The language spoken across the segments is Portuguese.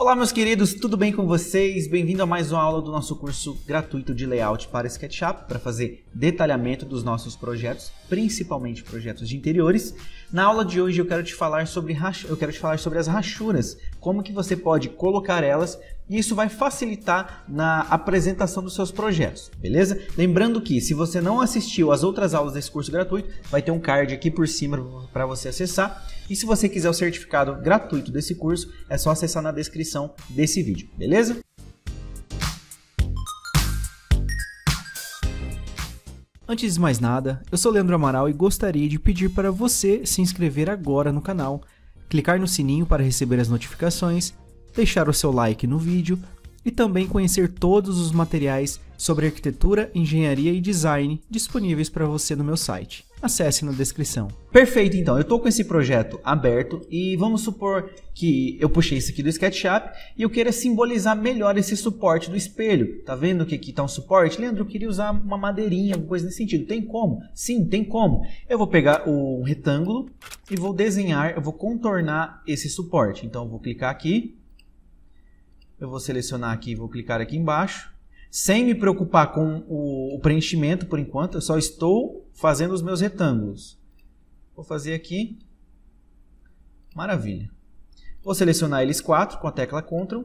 Olá, meus queridos, tudo bem com vocês? Bem-vindo a mais uma aula do nosso curso gratuito de layout para SketchUp para fazer detalhamento dos nossos projetos, principalmente projetos de interiores. Na aula de hoje eu quero te falar sobre eu quero te falar sobre as rachuras como que você pode colocar elas e isso vai facilitar na apresentação dos seus projetos, beleza? Lembrando que se você não assistiu às outras aulas desse curso gratuito, vai ter um card aqui por cima para você acessar. E se você quiser o certificado gratuito desse curso, é só acessar na descrição desse vídeo, beleza? Antes de mais nada, eu sou Leandro Amaral e gostaria de pedir para você se inscrever agora no canal clicar no sininho para receber as notificações, deixar o seu like no vídeo e também conhecer todos os materiais sobre arquitetura, engenharia e design disponíveis para você no meu site acesse na descrição. Perfeito, então. Eu estou com esse projeto aberto e vamos supor que eu puxei isso aqui do SketchUp e eu queira simbolizar melhor esse suporte do espelho. Tá vendo que aqui está um suporte? Leandro, eu queria usar uma madeirinha, alguma coisa nesse sentido. Tem como? Sim, tem como. Eu vou pegar o retângulo e vou desenhar, eu vou contornar esse suporte. Então, eu vou clicar aqui. Eu vou selecionar aqui, vou clicar aqui embaixo. Sem me preocupar com o preenchimento por enquanto, eu só estou fazendo os meus retângulos. Vou fazer aqui. Maravilha. Vou selecionar eles quatro com a tecla Ctrl.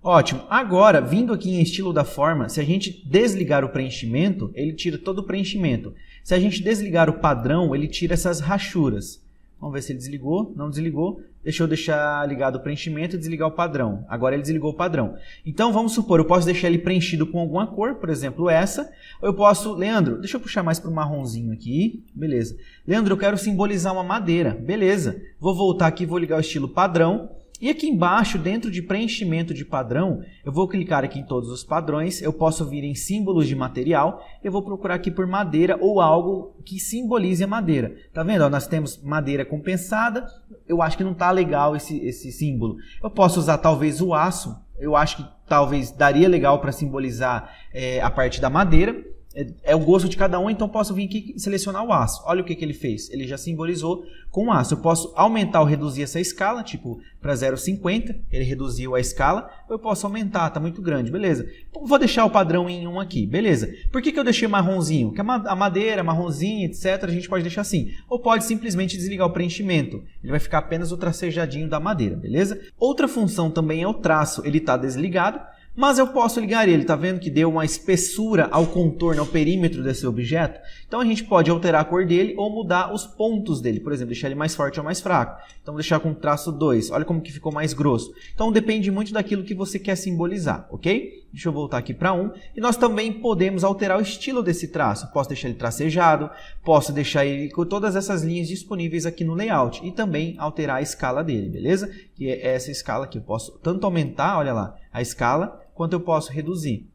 Ótimo. Agora, vindo aqui em estilo da forma, se a gente desligar o preenchimento, ele tira todo o preenchimento. Se a gente desligar o padrão, ele tira essas rachuras. Vamos ver se ele desligou. Não desligou. Deixa eu deixar ligado o preenchimento e desligar o padrão. Agora ele desligou o padrão. Então vamos supor, eu posso deixar ele preenchido com alguma cor, por exemplo essa. Ou eu posso, Leandro, deixa eu puxar mais para o marronzinho aqui. Beleza. Leandro, eu quero simbolizar uma madeira. Beleza. Vou voltar aqui, vou ligar o estilo padrão. E aqui embaixo, dentro de preenchimento de padrão, eu vou clicar aqui em todos os padrões, eu posso vir em símbolos de material, eu vou procurar aqui por madeira ou algo que simbolize a madeira. Tá vendo? Ó, nós temos madeira compensada, eu acho que não tá legal esse, esse símbolo. Eu posso usar talvez o aço, eu acho que talvez daria legal para simbolizar é, a parte da madeira. É, é, o gosto de cada um, então posso vir aqui e selecionar o aço. Olha o que, que ele fez. Ele já simbolizou com o aço. Eu posso aumentar ou reduzir essa escala, tipo, para 0,50, ele reduziu a escala. Ou eu posso aumentar, Está muito grande, beleza. Vou deixar o padrão em 1 um aqui, beleza. Por que, que eu deixei marronzinho? Porque a madeira, marronzinho, etc., a gente pode deixar assim. Ou pode simplesmente desligar o preenchimento. Ele vai ficar apenas o tracejadinho da madeira, beleza? Outra função também é o traço. Ele está desligado mas eu posso ligar ele, tá vendo que deu uma espessura ao contorno, ao perímetro desse objeto? Então a gente pode alterar a cor dele ou mudar os pontos dele, por exemplo, deixar ele mais forte ou mais fraco. Então vou deixar com traço 2, olha como que ficou mais grosso. Então depende muito daquilo que você quer simbolizar, ok? Deixa eu voltar aqui para 1. E nós também podemos alterar o estilo desse traço. Posso deixar ele tracejado, posso deixar ele com todas essas linhas disponíveis aqui no layout. E também alterar a escala dele, beleza? Que é essa escala aqui. Eu posso tanto aumentar, olha lá, a escala, quanto eu posso reduzir.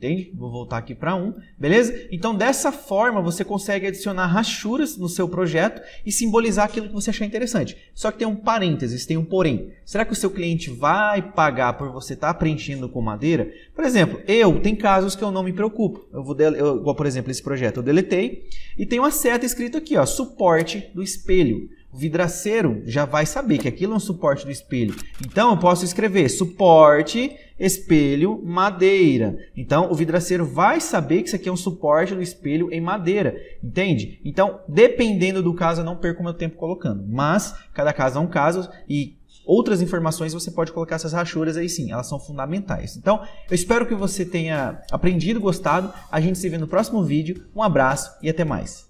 Entende? Vou voltar aqui para 1, um, beleza? Então, dessa forma, você consegue adicionar rachuras no seu projeto e simbolizar aquilo que você achar interessante. Só que tem um parênteses, tem um porém. Será que o seu cliente vai pagar por você estar tá preenchendo com madeira? Por exemplo, eu, tem casos que eu não me preocupo. Eu vou, eu, igual, por exemplo, esse projeto eu deletei e tem uma seta escrito aqui, ó, suporte do espelho o vidraceiro já vai saber que aquilo é um suporte do espelho. Então eu posso escrever suporte, espelho, madeira. Então o vidraceiro vai saber que isso aqui é um suporte do espelho em madeira, entende? Então, dependendo do caso, eu não perco meu tempo colocando, mas cada caso é um caso e outras informações você pode colocar essas rachuras aí sim, elas são fundamentais. Então, eu espero que você tenha aprendido, gostado. A gente se vê no próximo vídeo. Um abraço e até mais.